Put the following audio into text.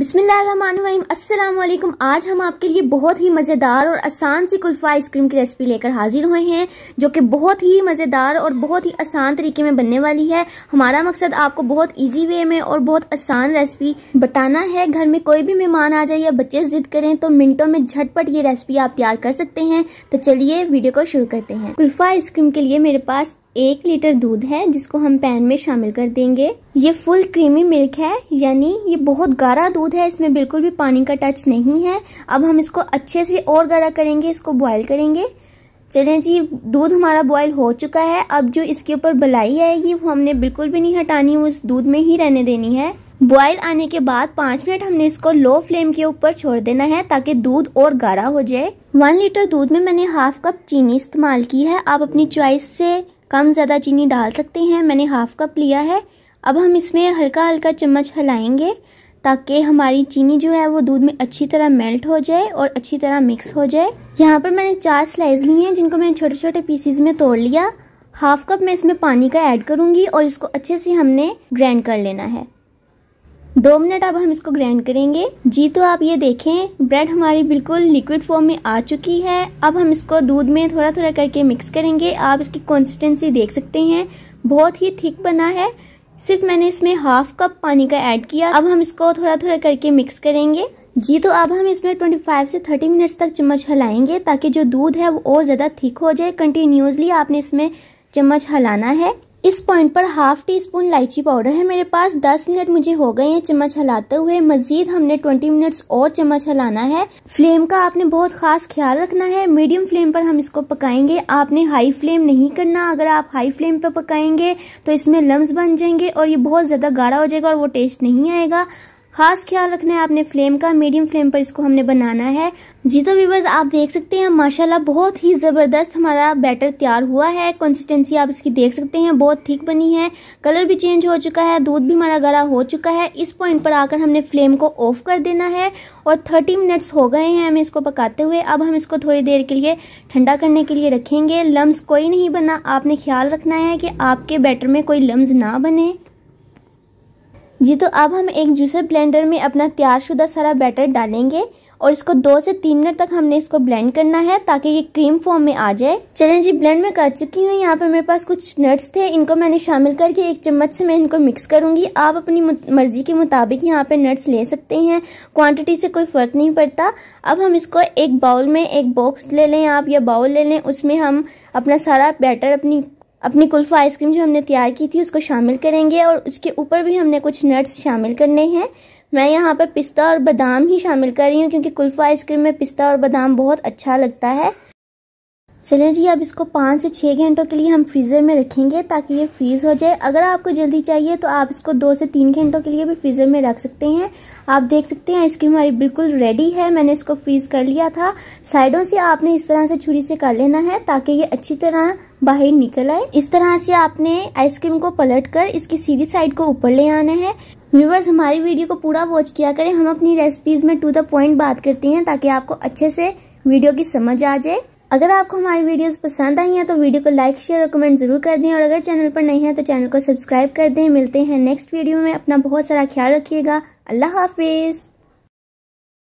बिस्मिल्लाम अस्सलाम आज हम आपके लिए बहुत ही मज़ेदार और आसान सी कुल्फ़ा आइसक्रीम की रेसिपी लेकर हाजिर हुए हैं जो कि बहुत ही मज़ेदार और बहुत ही आसान तरीके में बनने वाली है हमारा मकसद आपको बहुत इजी वे में और बहुत आसान रेसिपी बताना है घर में कोई भी मेहमान आ जाए या बच्चे जिद करें तो मिनटों में झटपट ये रेसिपी आप तैयार कर सकते हैं तो चलिए वीडियो को शुरू करते हैं कुल्फ़ा आइसक्रीम के लिए मेरे पास एक लीटर दूध है जिसको हम पैन में शामिल कर देंगे ये फुल क्रीमी मिल्क है यानी ये बहुत गाढ़ा दूध है इसमें बिल्कुल भी पानी का टच नहीं है अब हम इसको अच्छे से और गाढ़ा करेंगे इसको बॉयल करेंगे चलें जी दूध हमारा बॉयल हो चुका है अब जो इसके ऊपर बलाई आएगी वो हमने बिल्कुल भी नहीं हटानी वो इस दूध में ही रहने देनी है बॉयल आने के बाद पांच मिनट हमने इसको लो फ्लेम के ऊपर छोड़ देना है ताकि दूध और गाढ़ा हो जाए वन लीटर दूध में मैंने हाफ कप चीनी इस्तेमाल की है आप अपनी चॉइस से कम ज़्यादा चीनी डाल सकते हैं मैंने हाफ़ कप लिया है अब हम इसमें हल्का हल्का चम्मच हिलाएंगे ताकि हमारी चीनी जो है वो दूध में अच्छी तरह मेल्ट हो जाए और अच्छी तरह मिक्स हो जाए यहाँ पर मैंने चार स्लाइस ली हैं जिनको मैंने छोटे छोटे पीसीज में तोड़ लिया हाफ कप मैं इसमें पानी का ऐड करूँगी और इसको अच्छे से हमने ग्राइंड कर लेना है दो मिनट अब हम इसको ग्राइंड करेंगे जी तो आप ये देखें ब्रेड हमारी बिल्कुल लिक्विड फॉर्म में आ चुकी है अब हम इसको दूध में थोड़ा थोड़ा करके मिक्स करेंगे आप इसकी कंसिस्टेंसी देख सकते हैं बहुत ही थिक बना है सिर्फ मैंने इसमें हाफ कप पानी का ऐड किया अब हम इसको थोड़ा थोड़ा करके मिक्स करेंगे जी तो अब हम इसमें 25 से 30 मिनट्स तक चम्मच हलाएंगे ताकि जो दूध है वो और ज़्यादा थिक हो जाए कंटिन्यूसली आपने इसमें चम्मच हलाना है इस पॉइंट पर हाफ टी स्पून इलायची पाउडर है मेरे पास 10 मिनट मुझे हो गए हैं चम्मच हलाते हुए मजीद हमने 20 मिनट्स और चम्मच हलाना है फ्लेम का आपने बहुत खास ख्याल रखना है मीडियम फ्लेम पर हम इसको पकाएंगे आपने हाई फ्लेम नहीं करना अगर आप हाई फ्लेम पर पकाएंगे तो इसमें लम्ब बन जाएंगे और ये बहुत ज़्यादा गाढ़ा हो जाएगा और वो टेस्ट नहीं आएगा खास ख्याल रखना है आपने फ्लेम का मीडियम फ्लेम पर इसको हमने बनाना है जी तो व्यूवर्स आप देख सकते हैं माशाल्लाह बहुत ही ज़बरदस्त हमारा बैटर तैयार हुआ है कंसिस्टेंसी आप इसकी देख सकते हैं बहुत थिक बनी है कलर भी चेंज हो चुका है दूध भी हमारा गड़ा हो चुका है इस पॉइंट पर आकर हमने फ्लेम को ऑफ कर देना है और थर्टी मिनट्स हो गए हैं हमें इसको पकाते हुए अब हम इसको थोड़ी देर के लिए ठंडा करने के लिए रखेंगे लम्ब कोई नहीं बना आपने ख्याल रखना है कि आपके बैटर में कोई लम्ब ना बने जी तो अब हम एक जूसर ब्लेंडर में अपना तैयारशुदा सारा बैटर डालेंगे और इसको दो से तीन मिनट तक हमने इसको ब्लेंड करना है ताकि ये क्रीम फॉर्म में आ जाए चलें जी ब्लेंड में कर चुकी हूँ यहाँ पर मेरे पास कुछ नट्स थे इनको मैंने शामिल करके एक चम्मच से मैं इनको मिक्स करूँगी आप अपनी मर्जी के मुताबिक यहाँ पर नट्स ले सकते हैं क्वांटिटी से कोई फ़र्क नहीं पड़ता अब हम इसको एक बाउल में एक बॉक्स ले लें आप या बाउल ले लें उसमें हम अपना सारा बैटर अपनी अपनी कुल्फा आइसक्रीम जो हमने तैयार की थी उसको शामिल करेंगे और उसके ऊपर भी हमने कुछ नट्स शामिल करने हैं मैं यहाँ पर पिस्ता और बादाम ही शामिल कर रही हूँ क्योंकि कुल्फा आइसक्रीम में पिस्ता और बादाम बहुत अच्छा लगता है चलें जी अब इसको पाँच से छः घंटों के लिए हम फ्रीज़र में रखेंगे ताकि ये फ्रीज़ हो जाए अगर आपको जल्दी चाहिए तो आप इसको दो से तीन घंटों के लिए भी फ्रीज़र में रख सकते हैं आप देख सकते हैं आइसक्रीम हमारी बिल्कुल रेडी है मैंने इसको फ्रीज़ कर लिया था साइडों से आपने इस तरह से छुरी से कर लेना है ताकि ये अच्छी तरह बाहर निकल आए इस तरह से आपने आइसक्रीम को कर इसकी सीधी साइड को ऊपर ले आना है व्यूवर्स हमारी वीडियो को पूरा वॉच किया करें हम अपनी रेसिपीज में टू द पॉइंट बात करते हैं ताकि आपको अच्छे से वीडियो की समझ आ जाए अगर आपको हमारी वीडियोस पसंद आई हैं तो वीडियो को लाइक शेयर और कमेंट ज़रूर कर दें और अगर चैनल पर नहीं है तो चैनल को सब्सक्राइब कर दें मिलते हैं नेक्स्ट वीडियो में अपना बहुत सारा ख्याल रखिएगा अल्लाह हाफिज़